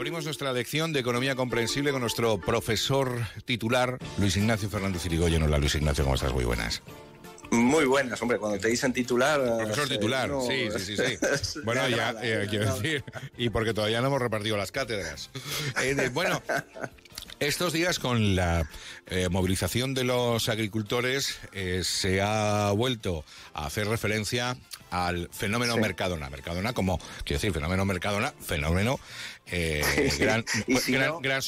Abrimos nuestra lección de economía comprensible con nuestro profesor titular, Luis Ignacio Fernández Irigoyen. Hola, Luis Ignacio, ¿cómo estás? Muy buenas. Muy buenas, hombre, cuando te dicen titular... Eh, profesor titular, sí, sí, sí, Bueno, ya, eh, quiero decir, y porque todavía no hemos repartido las cátedras. Eh, bueno, estos días con la eh, movilización de los agricultores eh, se ha vuelto a hacer referencia al fenómeno Mercadona. Mercadona como, quiero decir, fenómeno Mercadona, fenómeno gran, gran,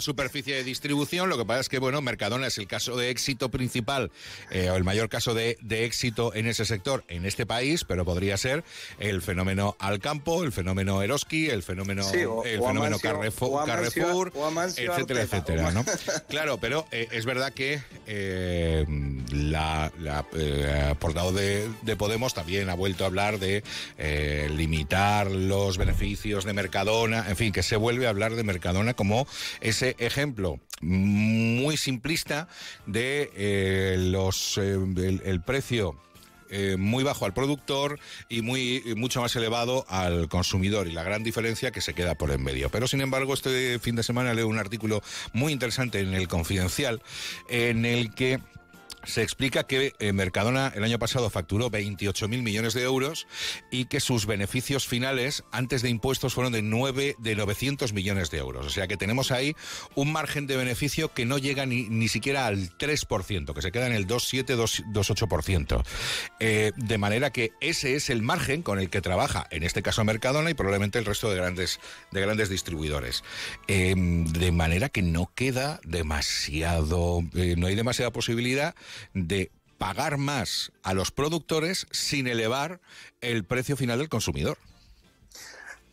superficie de distribución. Lo que pasa es que, bueno, Mercadona es el caso de éxito principal eh, o el mayor caso de, éxito en ese sector en este país, pero podría ser el fenómeno Alcampo, el fenómeno Eroski, el fenómeno, Carrefour, etcétera, Claro, pero eh, es verdad que eh, la, la eh, de, Podemos también ha vuelto a hablar de eh, limitar los beneficios de Mercadona, en fin, que se vuelve a hablar de Mercadona como ese ejemplo muy simplista de los el precio eh, muy bajo al productor y muy mucho más elevado al consumidor y la gran diferencia que se queda por en medio. Pero sin embargo, este fin de semana leo un artículo muy interesante en el Confidencial en el que se explica que eh, Mercadona el año pasado facturó 28.000 millones de euros y que sus beneficios finales antes de impuestos fueron de 9 de 900 millones de euros. O sea que tenemos ahí un margen de beneficio que no llega ni, siquiera al 3%, que se queda en el 2,7-2,8%. Eh, de manera que ese es el margen con el que trabaja, en este caso Mercadona y probablemente el resto de grandes, de grandes distribuidores. Em, de manera que no queda demasiado, eh, no hay demasiada posibilidad de pagar más a los productores sin elevar el precio final del consumidor.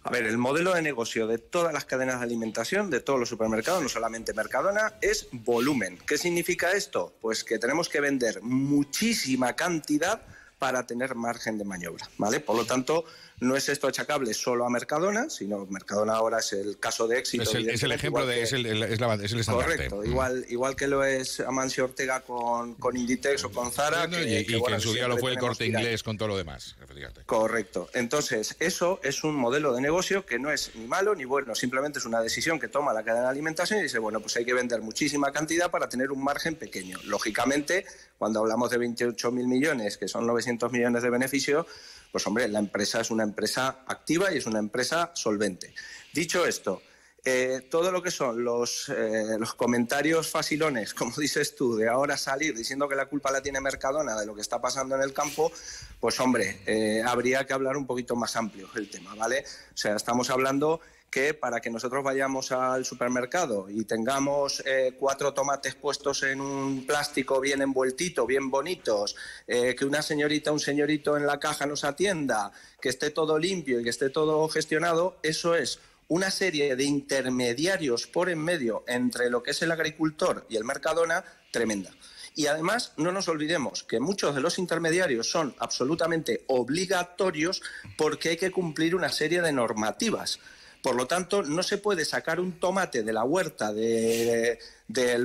A ver, el modelo de negocio de todas las cadenas de alimentación, de todos los supermercados, no solamente Mercadona, es volumen. ¿Qué significa esto? Pues que tenemos que vender muchísima cantidad para tener margen de maniobra. ¿vale? Por lo tanto, no es esto achacable solo a Mercadona, sino Mercadona ahora es el caso de éxito. Es el, ejemplo de. es, el, la, es Correcto, mm. igual, igual que lo es Amancio Ortega con, con Inditex o con Zara. y, que, en su día lo fue el corte inglés con todo lo demás. Correcto. Entonces, eso es un modelo de negocio que no es ni malo ni bueno, simplemente es una decisión que toma la cadena de alimentación y dice, bueno, pues hay que vender muchísima cantidad para tener un margen pequeño. Lógicamente, cuando hablamos de 28.000 millones, que son 900 millones de beneficios, pues hombre, la empresa es una empresa activa y es una empresa solvente. Dicho esto, eh, todo lo que son los, eh, los, comentarios facilones, como dices tú, de ahora salir diciendo que la culpa la tiene Mercadona de lo que está pasando en el campo, pues hombre, eh, habría que hablar un poquito más amplio el tema, ¿vale? O sea, estamos hablando que para que nosotros vayamos al supermercado y tengamos eh, cuatro tomates puestos en un plástico bien envueltito, bien bonitos, eh, que una señorita, un señorito en la caja nos atienda, que esté todo limpio y que esté todo gestionado, eso es una serie de intermediarios por en medio entre lo que es el agricultor y el mercadona tremenda. Y además, no nos olvidemos que muchos de los intermediarios son absolutamente obligatorios porque hay que cumplir una serie de normativas. Por lo tanto, no se puede sacar un tomate de la huerta del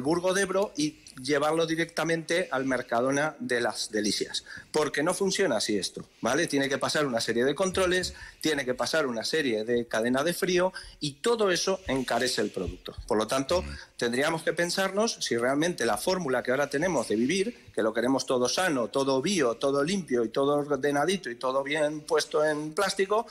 Burgo de Ebro y llevarlo directamente al Mercadona de las Delicias, porque no funciona así esto, ¿vale? Tiene que pasar una serie de controles, tiene que pasar una serie de cadena de frío y todo eso encarece el producto. Por lo tanto, tendríamos que pensarnos si realmente la fórmula que ahora tenemos de vivir, que lo queremos todo sano, todo bio, todo limpio y todo ordenadito y todo bien puesto en plástico,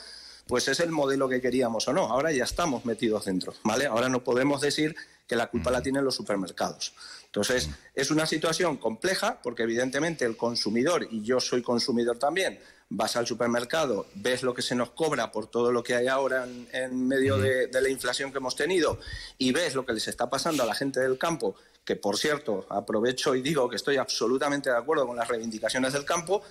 pues es el modelo que queríamos o no. Ahora ya estamos metidos dentro, ¿vale? Ahora no podemos decir que la culpa la tienen los supermercados. Entonces, es una situación compleja porque evidentemente el consumidor, y yo soy consumidor también, vas al supermercado, ves lo que se nos cobra por todo lo que hay ahora en, medio de, la inflación que hemos tenido y ves lo que les está pasando a la gente del campo, que por cierto, aprovecho y digo que estoy absolutamente de acuerdo con las reivindicaciones del campo,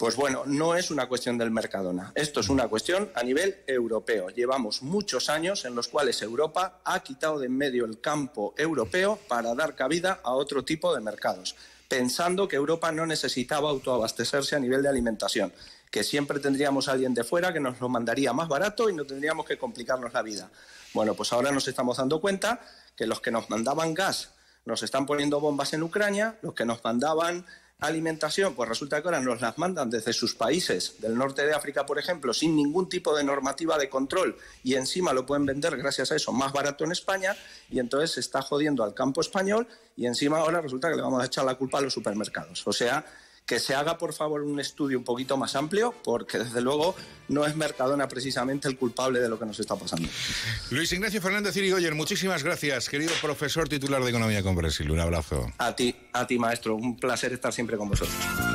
pues bueno, no es una cuestión del Mercadona. Esto es una cuestión a nivel europeo. Llevamos muchos años en los cuales Europa ha quitado de en medio el campo europeo para dar cabida a otro tipo de mercados, pensando que Europa no necesitaba autoabastecerse a nivel de alimentación, que siempre tendríamos a alguien de fuera que nos lo mandaría más barato y no tendríamos que complicarnos la vida. Bueno, pues ahora nos estamos dando cuenta que los que nos mandaban gas nos están poniendo bombas en Ucrania, los que nos mandaban alimentación, pues resulta que ahora nos las mandan desde sus países, del norte de África, por ejemplo, sin ningún tipo de normativa de control y encima lo pueden vender gracias a eso más barato en España y entonces se está jodiendo al campo español y encima ahora resulta que le vamos a echar la culpa a los supermercados. O sea, que se haga por favor un estudio un poquito más amplio, porque desde luego no es Mercadona precisamente el culpable de lo que nos está pasando. Luis Ignacio Fernández Irigoyen, muchísimas gracias, querido profesor titular de Economía con Brasil. Un abrazo. A ti, a ti maestro, un placer estar siempre con vosotros.